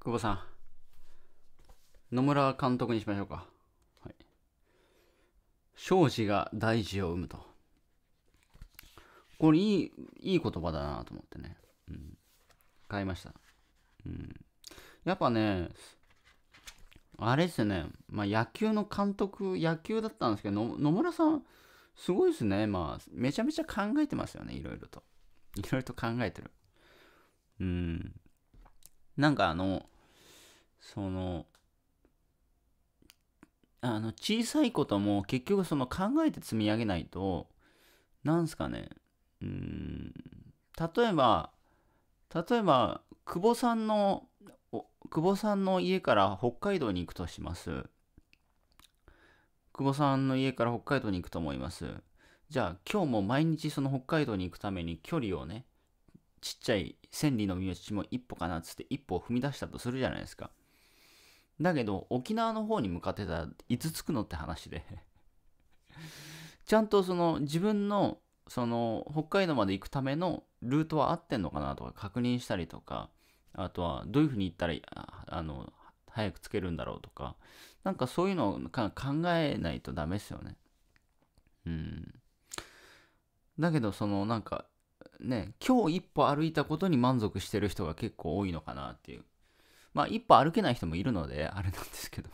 久保さん、野村監督にしましょうか。はい、庄司が大事を生むと。これいい、いい言葉だなと思ってね。うん。買いました。うん。やっぱね、あれですね、まあ、野球の監督、野球だったんですけど、野村さん、すごいですね。まあ、めちゃめちゃ考えてますよね、いろいろと。いろいろと考えてる。うん。なんかあの、その、あの、小さいことも結局その考えて積み上げないと、なんすかね、うん、例えば、例えば、久保さんの、久保さんの家から北海道に行くとします。久保さんの家から北海道に行くと思います。じゃあ今日も毎日その北海道に行くために距離をね、ちっちゃい千里の道も一歩かなっつって一歩を踏み出したとするじゃないですか。だけど沖縄の方に向かってたらいつ着くのって話で ちゃんとその自分のその北海道まで行くためのルートは合ってんのかなとか確認したりとかあとはどういうふうに行ったらあの早く着けるんだろうとかなんかそういうのを考えないとダメですよね。うん。だけどそのなんかね、今日一歩歩いたことに満足してる人が結構多いのかなっていう。まあ一歩歩けない人もいるので、あれなんですけど。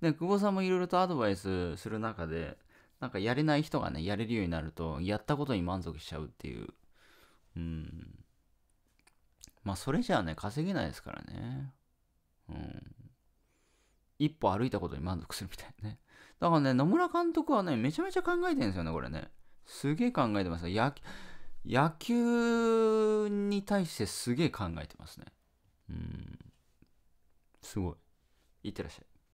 で、久保さんもいろいろとアドバイスする中で、なんかやれない人がね、やれるようになると、やったことに満足しちゃうっていう。うん。まあそれじゃあね、稼げないですからね。うん。一歩歩いたことに満足するみたいなね。だからね、野村監督はね、めちゃめちゃ考えてるんですよね、これね。すげえ考えてますよ。野球に対してすげえ考えてますね。うん。すごい。いってらっしゃい。